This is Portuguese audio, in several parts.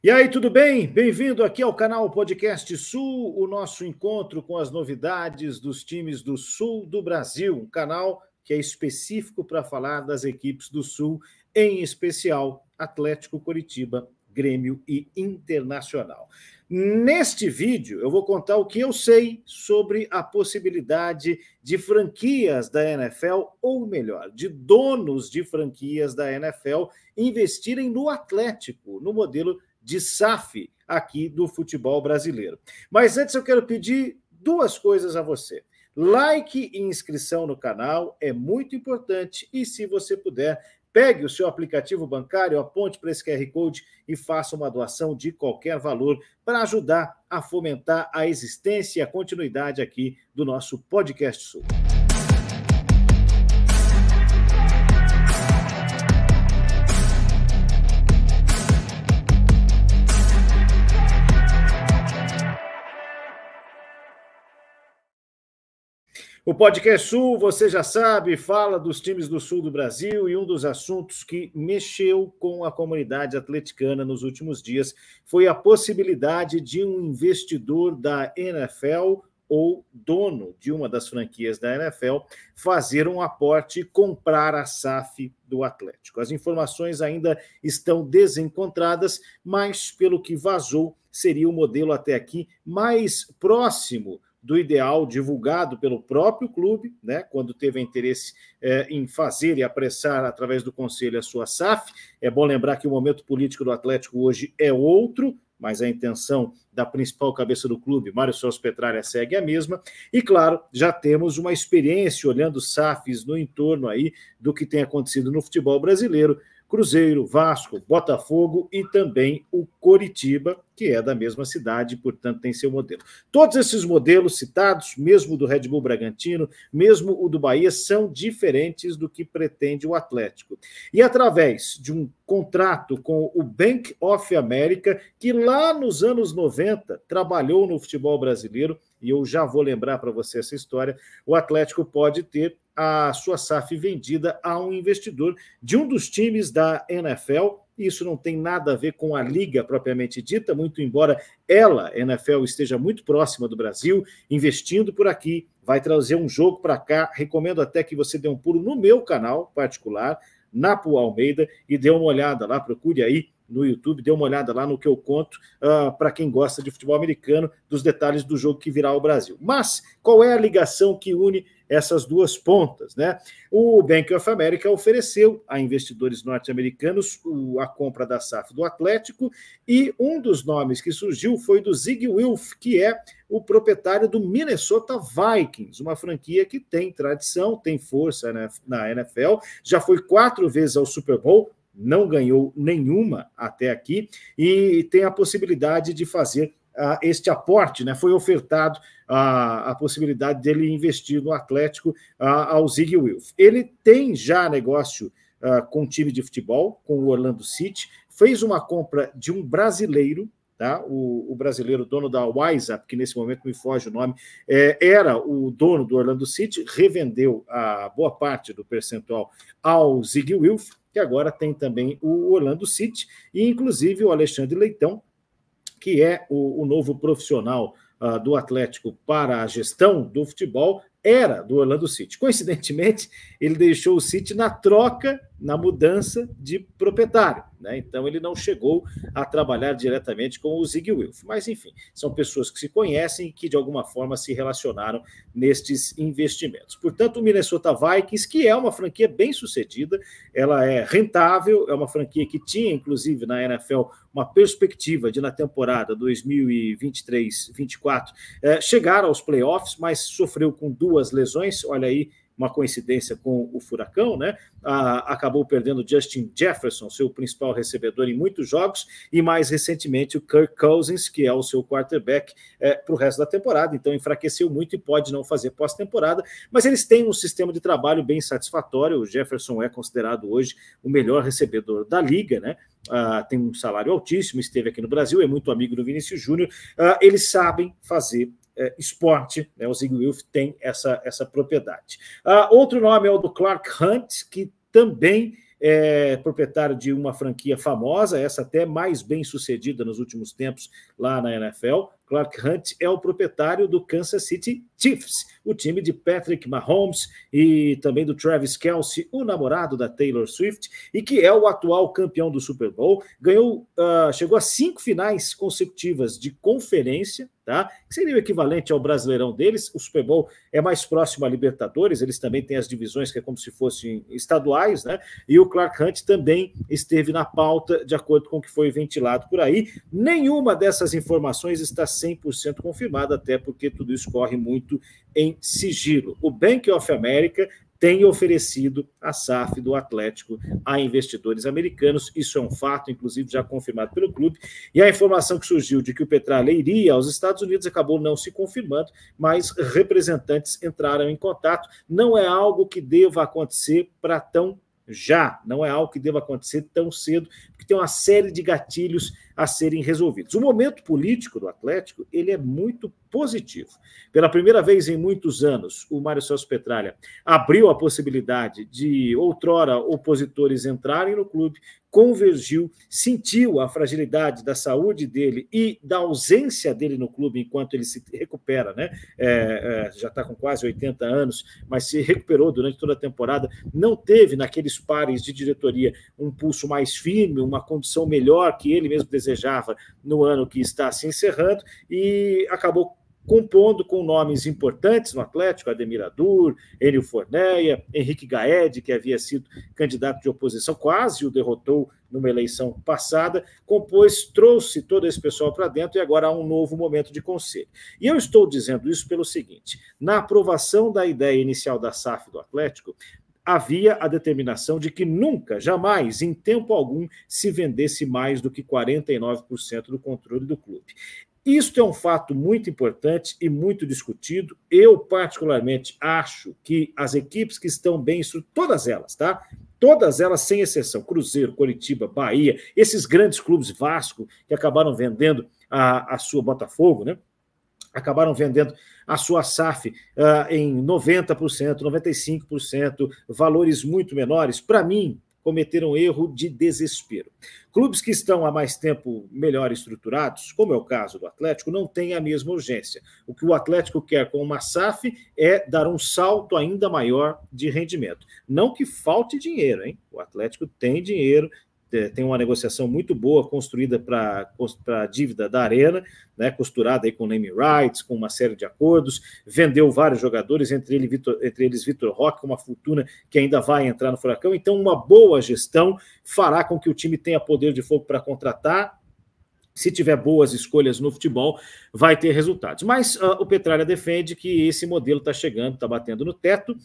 E aí, tudo bem? Bem-vindo aqui ao canal Podcast Sul, o nosso encontro com as novidades dos times do Sul do Brasil, um canal que é específico para falar das equipes do Sul, em especial Atlético Coritiba, Grêmio e Internacional. Neste vídeo, eu vou contar o que eu sei sobre a possibilidade de franquias da NFL, ou melhor, de donos de franquias da NFL investirem no Atlético, no modelo de SAF aqui do futebol brasileiro. Mas antes eu quero pedir duas coisas a você. Like e inscrição no canal é muito importante e se você puder, pegue o seu aplicativo bancário, aponte para esse QR Code e faça uma doação de qualquer valor para ajudar a fomentar a existência e a continuidade aqui do nosso podcast Sul. O Podcast Sul, você já sabe, fala dos times do sul do Brasil e um dos assuntos que mexeu com a comunidade atleticana nos últimos dias foi a possibilidade de um investidor da NFL ou dono de uma das franquias da NFL fazer um aporte e comprar a SAF do Atlético. As informações ainda estão desencontradas, mas pelo que vazou, seria o modelo até aqui mais próximo do ideal divulgado pelo próprio clube, né, quando teve interesse é, em fazer e apressar através do conselho a sua SAF. É bom lembrar que o momento político do Atlético hoje é outro, mas a intenção da principal cabeça do clube, Mário Celso Petralha, segue a mesma. E, claro, já temos uma experiência olhando SAFs no entorno aí do que tem acontecido no futebol brasileiro. Cruzeiro, Vasco, Botafogo e também o Coritiba, que é da mesma cidade, portanto tem seu modelo. Todos esses modelos citados, mesmo do Red Bull Bragantino, mesmo o do Bahia, são diferentes do que pretende o Atlético. E através de um contrato com o Bank of America, que lá nos anos 90 trabalhou no futebol brasileiro, e eu já vou lembrar para você essa história, o Atlético pode ter a sua SAF vendida a um investidor de um dos times da NFL. Isso não tem nada a ver com a liga propriamente dita, muito embora ela, NFL, esteja muito próxima do Brasil, investindo por aqui, vai trazer um jogo para cá. Recomendo até que você dê um pulo no meu canal particular, Napo Almeida, e dê uma olhada lá, procure aí no YouTube, dê uma olhada lá no que eu conto uh, ah, para quem gosta de futebol americano, dos detalhes do jogo que virá ao Brasil. Mas qual é a ligação que une essas duas pontas. Né? O Bank of America ofereceu a investidores norte-americanos a compra da SAF do Atlético, e um dos nomes que surgiu foi do Zig Wilf, que é o proprietário do Minnesota Vikings, uma franquia que tem tradição, tem força na, na NFL, já foi quatro vezes ao Super Bowl, não ganhou nenhuma até aqui, e tem a possibilidade de fazer uh, este aporte, né? Foi ofertado a, a possibilidade dele investir no Atlético uh, ao Zig Wilf. Ele tem já negócio uh, com o time de futebol, com o Orlando City, fez uma compra de um brasileiro, Tá? O, o, brasileiro dono da WhatsApp, que nesse momento me foge o nome, é, era o dono do Orlando City, revendeu a boa parte do percentual ao Zig Wilf, que agora tem também o Orlando City, e inclusive o Alexandre Leitão que é o, o novo profissional uh, do Atlético para a gestão do futebol, era do Orlando City. Coincidentemente, ele deixou o City na troca na mudança de proprietário. Né? Então, ele não chegou a trabalhar diretamente com o Zig Wilf. Mas, enfim, são pessoas que se conhecem e que, de alguma forma, se relacionaram nestes investimentos. Portanto, o Minnesota Vikings, que é uma franquia bem sucedida, ela é rentável, é uma franquia que tinha, inclusive, na NFL, uma perspectiva de, na temporada 2023-24, eh, chegar aos playoffs, mas sofreu com duas lesões. Olha aí uma coincidência com o furacão, né? Ah, acabou perdendo Justin Jefferson, seu principal recebedor em muitos jogos, e mais recentemente o Kirk Cousins, que é o seu quarterback é, eh, para o resto da temporada. Então enfraqueceu muito e pode não fazer pós-temporada, mas eles têm um sistema de trabalho bem satisfatório. O Jefferson é considerado hoje o melhor recebedor da liga, né? Uh, tem um salário altíssimo, esteve aqui no Brasil, é muito amigo do Vinícius Júnior. Uh, eles sabem fazer é, esporte. Né? O Zig Wilf tem essa, essa propriedade. Ah, outro nome é o do Clark Hunt, que também é proprietário de uma franquia famosa, essa até mais bem sucedida nos últimos tempos lá na NFL. Clark Hunt é o proprietário do Kansas City Chiefs, o time de Patrick Mahomes e também do Travis Kelsey, o namorado da Taylor Swift, e que é o atual campeão do Super Bowl. Ganhou, uh, chegou a cinco finais consecutivas de conferência, tá? Que seria o equivalente ao Brasileirão deles. O Super Bowl é mais próximo à Libertadores, eles também têm as divisões que é como se fossem estaduais, né? E o Clark Hunt também esteve na pauta, de acordo com o que foi ventilado por aí. Nenhuma dessas informações está 100% confirmada, até porque tudo isso corre muito em sigilo. O Bank of America tem oferecido a SAF do Atlético a investidores americanos. Isso é um fato, inclusive já confirmado pelo clube. E a informação que surgiu de que o Petralha iria aos Estados Unidos acabou não se confirmando, mas representantes entraram em contato. Não é algo que deva acontecer para tão já, não é algo que deva acontecer tão cedo, porque tem uma série de gatilhos a serem resolvidos. O momento político do Atlético ele é muito positivo. Pela primeira vez em muitos anos, o Mário Celso Petralha abriu a possibilidade de outrora opositores entrarem no clube, convergiu, sentiu a fragilidade da saúde dele e da ausência dele no clube enquanto ele se recupera, né? É, é, já está com quase 80 anos, mas se recuperou durante toda a temporada. Não teve naqueles pares de diretoria um pulso mais firme, uma condição melhor que ele mesmo desejava desejava no ano que está se encerrando e acabou compondo com nomes importantes no Atlético, Ademir Adur, Enio Forneia, Henrique Gaed, que havia sido candidato de oposição, quase o derrotou numa eleição passada, compôs, trouxe todo esse pessoal para dentro e agora há um novo momento de conselho. E eu estou dizendo isso pelo seguinte: na aprovação da ideia inicial da SAF do Atlético, havia a determinação de que nunca, jamais, em tempo algum, se vendesse mais do que 49% do controle do clube. Isto é um fato muito importante e muito discutido. Eu, particularmente, acho que as equipes que estão bem todas elas, tá? Todas elas, sem exceção, Cruzeiro, Curitiba, Bahia, esses grandes clubes Vasco que acabaram vendendo a, a sua Botafogo, né? acabaram vendendo a sua SAF uh, ah, em 90%, 95%, valores muito menores. Para mim, cometeram erro de desespero. Clubes que estão há mais tempo melhor estruturados, como é o caso do Atlético, não têm a mesma urgência. O que o Atlético quer com uma SAF é dar um salto ainda maior de rendimento. Não que falte dinheiro, hein? O Atlético tem dinheiro, é, tem uma negociação muito boa construída para a dívida da Arena, né, costurada aí com name rights, com uma série de acordos, vendeu vários jogadores, entre, ele, Victor, entre eles Vitor Roque, uma fortuna que ainda vai entrar no Furacão. Então, uma boa gestão fará com que o time tenha poder de fogo para contratar. Se tiver boas escolhas no futebol, vai ter resultados. Mas uh, o Petralha defende que esse modelo está chegando, está batendo no teto,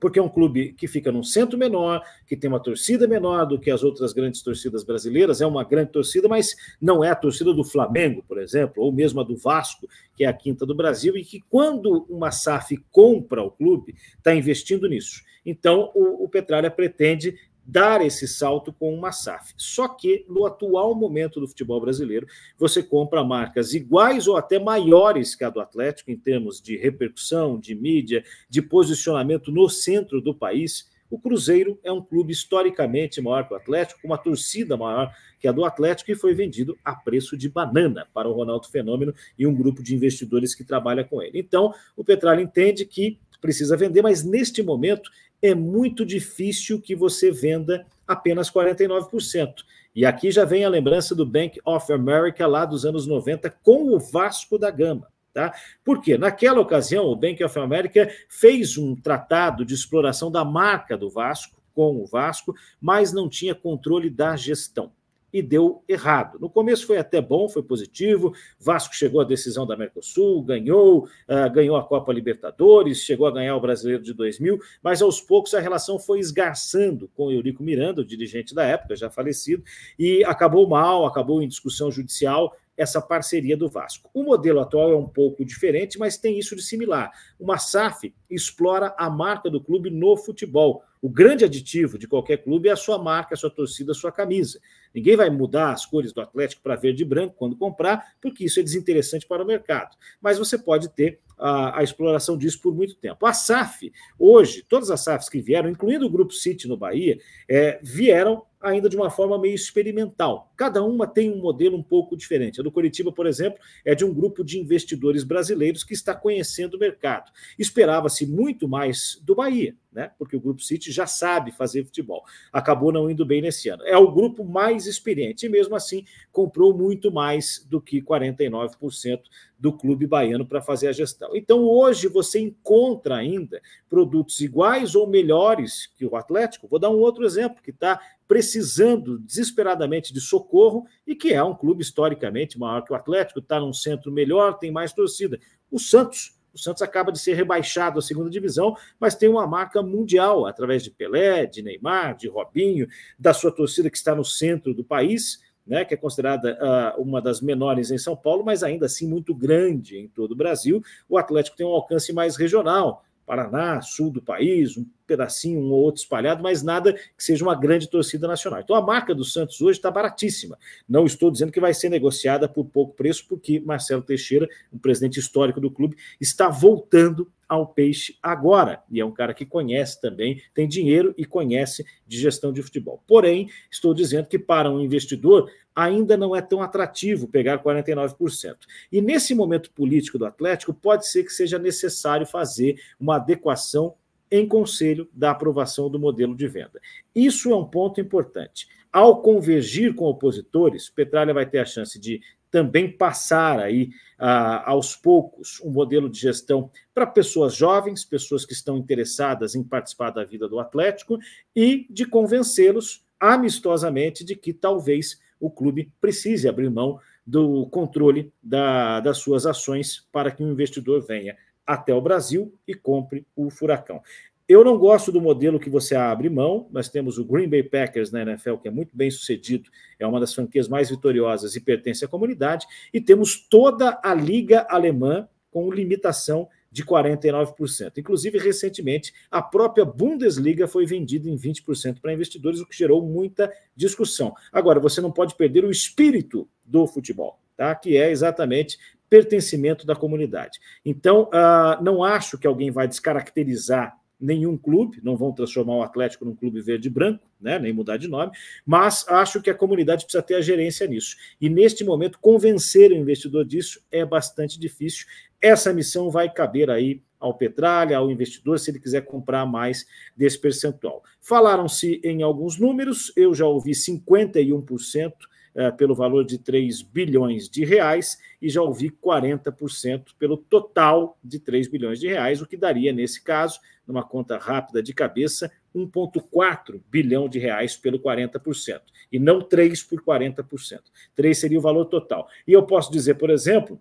porque é um clube que fica num centro menor, que tem uma torcida menor do que as outras grandes torcidas brasileiras, é uma grande torcida, mas não é a torcida do Flamengo, por exemplo, ou mesmo a do Vasco, que é a quinta do Brasil, e que quando uma SAF compra o clube, está investindo nisso. Então, o, o Petralha pretende dar esse salto com uma SAF. Só que, no atual momento do futebol brasileiro, você compra marcas iguais ou até maiores que a do Atlético, em termos de repercussão, de mídia, de posicionamento no centro do país. O Cruzeiro é um clube historicamente maior que o Atlético, com uma torcida maior que a do Atlético, e foi vendido a preço de banana para o Ronaldo Fenômeno e um grupo de investidores que trabalha com ele. Então, o Petralha entende que precisa vender, mas neste momento é muito difícil que você venda apenas 49%. E aqui já vem a lembrança do Bank of America lá dos anos 90 com o Vasco da Gama. Tá? Porque naquela ocasião o Bank of America fez um tratado de exploração da marca do Vasco com o Vasco, mas não tinha controle da gestão e deu errado. No começo foi até bom, foi positivo. Vasco chegou à decisão da Mercosul, ganhou, uh, ganhou a Copa Libertadores, chegou a ganhar o Brasileiro de 2000, mas aos poucos a relação foi esgarçando com Eurico Miranda, o dirigente da época, já falecido, e acabou mal, acabou em discussão judicial essa parceria do Vasco. O modelo atual é um pouco diferente, mas tem isso de similar. Uma SAF explora a marca do clube no futebol o grande aditivo de qualquer clube é a sua marca, a sua torcida, a sua camisa. Ninguém vai mudar as cores do Atlético para verde e branco quando comprar, porque isso é desinteressante para o mercado. Mas você pode ter a, a, exploração disso por muito tempo. A SAF, hoje, todas as SAFs que vieram, incluindo o Grupo City no Bahia, é, vieram ainda de uma forma meio experimental. Cada uma tem um modelo um pouco diferente. A do Curitiba, por exemplo, é de um grupo de investidores brasileiros que está conhecendo o mercado. Esperava-se muito mais do Bahia, né? Porque o Grupo City já sabe fazer futebol. Acabou não indo bem nesse ano. É o grupo mais experiente e mesmo assim comprou muito mais do que 49% do clube baiano para fazer a gestão. Então hoje você encontra ainda produtos iguais ou melhores que o Atlético. Vou dar um outro exemplo que está precisando desesperadamente de socorro e que é um clube historicamente maior que o Atlético, está num centro melhor, tem mais torcida. O Santos. O Santos acaba de ser rebaixado à segunda divisão, mas tem uma marca mundial através de Pelé, de Neymar, de Robinho, da sua torcida que está no centro do país, né, que é considerada uh, uma das menores em São Paulo, mas ainda assim muito grande em todo o Brasil. O Atlético tem um alcance mais regional, Paraná, sul do país, um pedacinho, um ou outro espalhado, mas nada que seja uma grande torcida nacional. Então a marca do Santos hoje está baratíssima. Não estou dizendo que vai ser negociada por pouco preço, porque Marcelo Teixeira, o presidente histórico do clube, está voltando ao peixe agora. E é um cara que conhece também, tem dinheiro e conhece de gestão de futebol. Porém, estou dizendo que para um investidor ainda não é tão atrativo pegar 49%. E nesse momento político do Atlético, pode ser que seja necessário fazer uma adequação em conselho da aprovação do modelo de venda. Isso é um ponto importante. Ao convergir com opositores, Petralha vai ter a chance de também passar aí ah, aos poucos um modelo de gestão para pessoas jovens, pessoas que estão interessadas em participar da vida do Atlético e de convencê-los amistosamente de que talvez o clube precise abrir mão do controle da, das suas ações para que o investidor venha até o Brasil e compre o Furacão. Eu não gosto do modelo que você abre mão. Nós temos o Green Bay Packers na NFL, que é muito bem sucedido, é uma das franquias mais vitoriosas e pertence à comunidade. E temos toda a Liga Alemã com limitação de 49%. Inclusive, recentemente, a própria Bundesliga foi vendida em 20% para investidores, o que gerou muita discussão. Agora, você não pode perder o espírito do futebol. Tá? Que é exatamente pertencimento da comunidade. Então, uh, não acho que alguém vai descaracterizar nenhum clube, não vão transformar o Atlético num clube verde e branco, né, nem mudar de nome, mas acho que a comunidade precisa ter a gerência nisso. E neste momento, convencer o investidor disso é bastante difícil. Essa missão vai caber aí ao Petralha, ao investidor, se ele quiser comprar mais desse percentual. Falaram-se em alguns números, eu já ouvi 51% é, pelo valor de 3 bilhões de reais e já ouvi 40% pelo total de 3 bilhões de reais, o que daria, nesse caso, numa conta rápida de cabeça, 1,4 bilhão de reais pelo 40%, e não 3 por 40%. 3 seria o valor total. E eu posso dizer, por exemplo,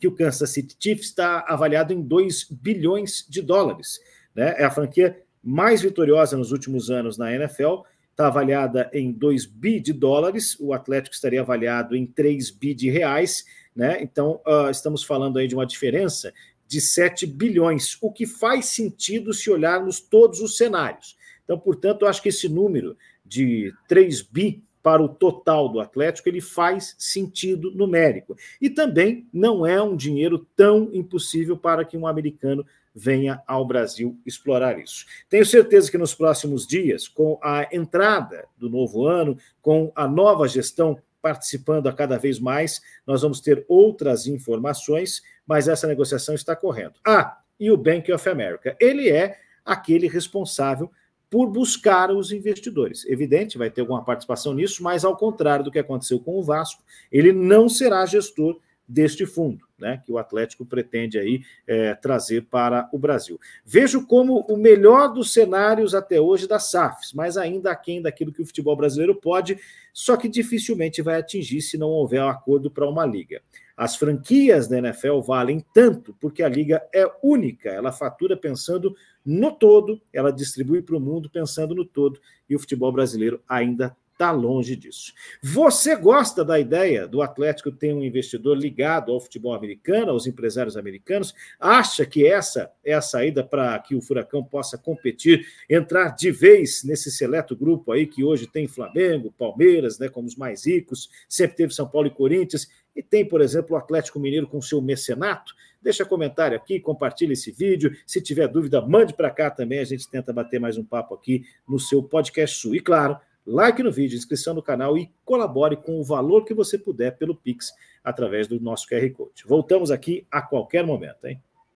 que o Kansas City Chiefs está avaliado em 2 bilhões de dólares. Né? É a franquia mais vitoriosa nos últimos anos na NFL, está avaliada em 2 bi de dólares, o Atlético estaria avaliado em 3 bi de reais, né? Então, uh, estamos falando aí de uma diferença de 7 bilhões, o que faz sentido se olharmos todos os cenários. Então, portanto, eu acho que esse número de 3 bi para o total do Atlético, ele faz sentido numérico. E também não é um dinheiro tão impossível para que um americano venha ao Brasil explorar isso. Tenho certeza que nos próximos dias, com a entrada do novo ano, com a nova gestão participando a cada vez mais, nós vamos ter outras informações, mas essa negociação está correndo. Ah, e o Bank of America, ele é aquele responsável por buscar os investidores. Evidente, vai ter alguma participação nisso, mas ao contrário do que aconteceu com o Vasco, ele não será gestor deste fundo né, que o Atlético pretende aí é, trazer para o Brasil. Vejo como o melhor dos cenários até hoje das SAFs, mas ainda aquém daquilo que o futebol brasileiro pode, só que dificilmente vai atingir se não houver um acordo para uma liga. As franquias da NFL valem tanto porque a liga é única, ela fatura pensando no todo, ela distribui para o mundo pensando no todo, e o futebol brasileiro ainda Está longe disso. Você gosta da ideia do Atlético ter um investidor ligado ao futebol americano, aos empresários americanos? Acha que essa é a saída para que o Furacão possa competir, entrar de vez nesse seleto grupo aí que hoje tem Flamengo, Palmeiras, né, como os mais ricos, sempre teve São Paulo e Corinthians, e tem, por exemplo, o Atlético Mineiro com seu mecenato? Deixa comentário aqui, compartilha esse vídeo. Se tiver dúvida, mande para cá também. A gente tenta bater mais um papo aqui no seu podcast Sul. E claro, like no vídeo, inscrição no canal e colabore com o valor que você puder pelo Pix através do nosso QR Code. Voltamos aqui a qualquer momento, hein?